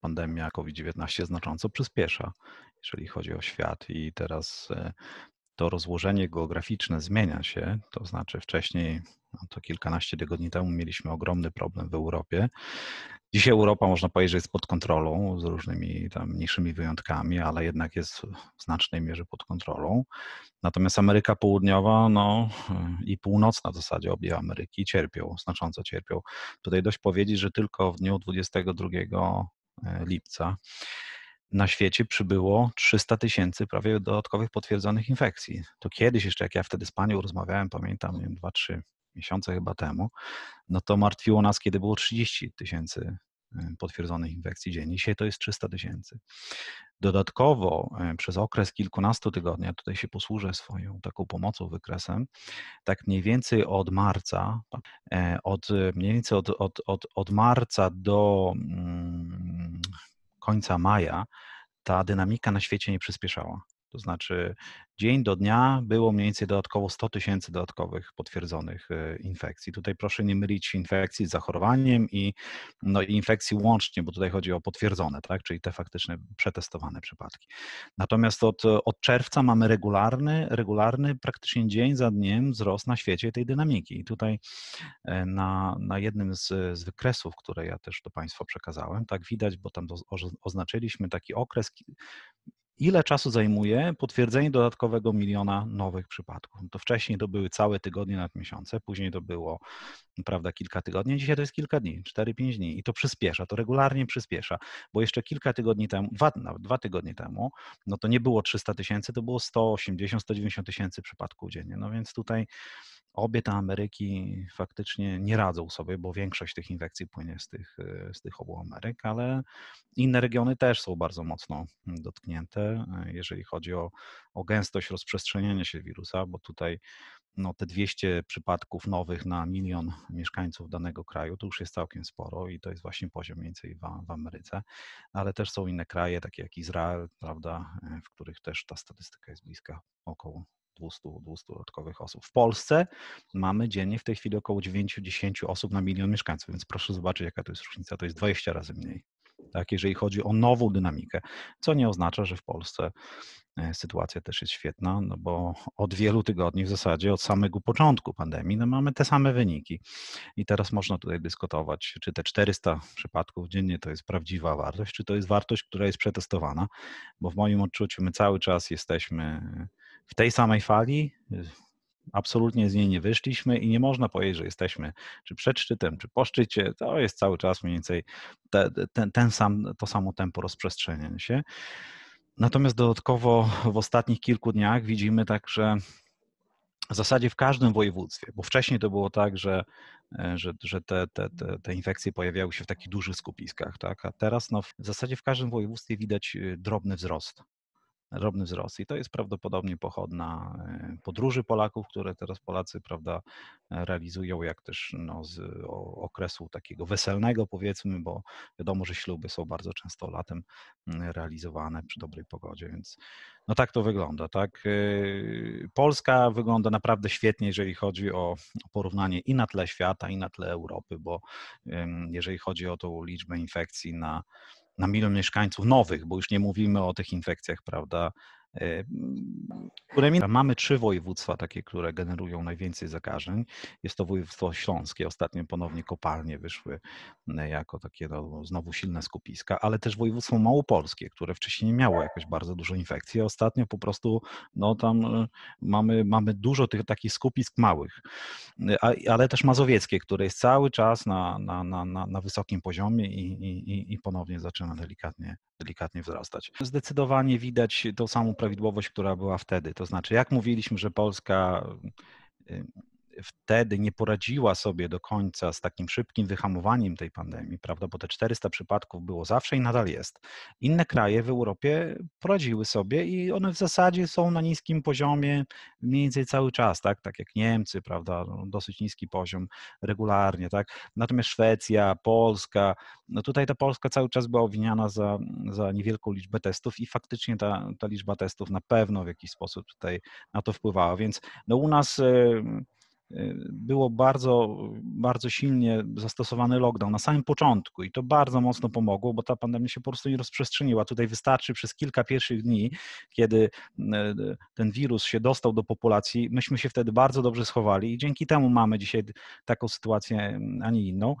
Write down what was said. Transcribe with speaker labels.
Speaker 1: pandemia COVID-19 znacząco przyspiesza, jeżeli chodzi o świat. I teraz e, to rozłożenie geograficzne zmienia się, to znaczy wcześniej, no to kilkanaście tygodni temu mieliśmy ogromny problem w Europie. Dzisiaj Europa można powiedzieć, że jest pod kontrolą z różnymi tam mniejszymi wyjątkami, ale jednak jest w znacznej mierze pod kontrolą. Natomiast Ameryka Południowa no, i Północna w zasadzie obie Ameryki cierpią, znacząco cierpią. Tutaj dość powiedzieć, że tylko w dniu 22 E, lipca na świecie przybyło 300 tysięcy prawie dodatkowych potwierdzonych infekcji. To kiedyś jeszcze, jak ja wtedy z panią rozmawiałem, pamiętam, 2-3 miesiące chyba temu, no to martwiło nas, kiedy było 30 tysięcy e, potwierdzonych infekcji dziennie. Dzisiaj to jest 300 tysięcy. Dodatkowo e, przez okres kilkunastu tygodni, a tutaj się posłużę swoją taką pomocą, wykresem, tak mniej więcej od marca, od, mniej więcej od, od, od, od marca do mm, końca maja ta dynamika na świecie nie przyspieszała. To znaczy, dzień do dnia było mniej więcej dodatkowo 100 tysięcy dodatkowych potwierdzonych e, infekcji. Tutaj proszę nie mylić infekcji z zachorowaniem i, no, i infekcji łącznie, bo tutaj chodzi o potwierdzone, tak? czyli te faktyczne przetestowane przypadki. Natomiast od, od czerwca mamy regularny, regularny, praktycznie dzień za dniem wzrost na świecie tej dynamiki. I tutaj e, na, na jednym z, z wykresów, które ja też do Państwa przekazałem, tak widać, bo tam oznaczyliśmy taki okres ile czasu zajmuje potwierdzenie dodatkowego miliona nowych przypadków. No to wcześniej to były całe tygodnie nad miesiące, później to było prawda, kilka tygodni, dzisiaj to jest kilka dni, 4-5 dni i to przyspiesza, to regularnie przyspiesza, bo jeszcze kilka tygodni temu, dwa, nawet dwa tygodnie temu, no to nie było 300 tysięcy, to było 180-190 tysięcy przypadków dziennie, no więc tutaj obie te Ameryki faktycznie nie radzą sobie, bo większość tych infekcji płynie z tych, e, z tych obu Ameryk, ale inne regiony też są bardzo mocno mm, dotknięte, e, jeżeli chodzi o, o gęstość rozprzestrzeniania się wirusa, bo tutaj no, te 200 przypadków nowych na milion mieszkańców danego kraju to już jest całkiem sporo i to jest właśnie poziom mniej więcej w, w Ameryce, ale też są inne kraje, takie jak Izrael, prawda, e, w których też ta statystyka jest bliska około 200-200 dodatkowych osób. W Polsce mamy dziennie w tej chwili około 90 osób na milion mieszkańców, więc proszę zobaczyć, jaka to jest różnica. To jest 20 razy mniej tak, jeżeli chodzi o nową dynamikę, co nie oznacza, że w Polsce e, sytuacja też jest świetna, no bo od wielu tygodni w zasadzie, od samego początku pandemii, no mamy te same wyniki. I teraz można tutaj dyskutować, czy te 400 przypadków dziennie to jest prawdziwa wartość, czy to jest wartość, która jest przetestowana, bo w moim odczuciu my cały czas jesteśmy w tej samej fali, absolutnie z niej nie wyszliśmy i nie można powiedzieć, że jesteśmy czy przed szczytem, czy po szczycie. To jest cały czas mniej więcej te, ten, ten sam, to samo tempo rozprzestrzeniania się. Natomiast dodatkowo w ostatnich kilku dniach widzimy także w zasadzie w każdym województwie, bo wcześniej to było tak, że, e, że, że te, te, te, infekcje pojawiały się w takich dużych skupiskach, tak? a teraz no, w zasadzie w każdym województwie widać e, drobny wzrost drobny wzrost. I to jest prawdopodobnie pochodna e, podróży Polaków, które teraz Polacy prawda, e, realizują, jak też no, z okresu takiego weselnego, powiedzmy, bo wiadomo, że śluby są bardzo często latem mm, realizowane przy dobrej pogodzie, więc no tak to wygląda. Tak? E, Polska wygląda naprawdę świetnie, jeżeli chodzi o porównanie i na tle świata, i na tle Europy, bo jeżeli chodzi o tą liczbę infekcji na na milion mieszkańców nowych, bo już nie mówimy o tych infekcjach, prawda, mamy trzy województwa takie, które generują najwięcej zakażeń. Jest to województwo śląskie. Ostatnio ponownie kopalnie wyszły e, jako takie no, znowu silne skupiska, ale też województwo małopolskie, które wcześniej nie miało jakoś bardzo dużo infekcji. Ostatnio po prostu no, tam e, mamy, mamy dużo tych takich skupisk małych, e, ale też mazowieckie, które jest cały czas na, na, na, na wysokim poziomie i, i, i ponownie zaczyna delikatnie, delikatnie wzrastać. Zdecydowanie widać tą samą prawidłowość, która była wtedy. To znaczy, jak mówiliśmy, że Polska y, wtedy nie poradziła sobie do końca z takim szybkim wyhamowaniem tej pandemii, prawda, bo te 400 przypadków było zawsze i nadal jest. Inne kraje w Europie poradziły sobie i one w zasadzie są na niskim poziomie mniej więcej cały czas, tak, tak jak Niemcy, prawda, no, dosyć niski poziom regularnie, tak. Natomiast Szwecja, Polska, no tutaj ta Polska cały czas była obwiniana za, za niewielką liczbę testów i faktycznie ta, ta liczba testów na pewno w jakiś sposób tutaj na to wpływała, więc no u nas było bardzo, bardzo silnie zastosowany lockdown na samym początku i to bardzo mocno pomogło, bo ta pandemia się po prostu nie rozprzestrzeniła. Tutaj wystarczy przez kilka pierwszych dni, kiedy e, ten wirus się dostał do populacji, myśmy się wtedy bardzo dobrze schowali i dzięki temu mamy dzisiaj taką sytuację, a nie inną.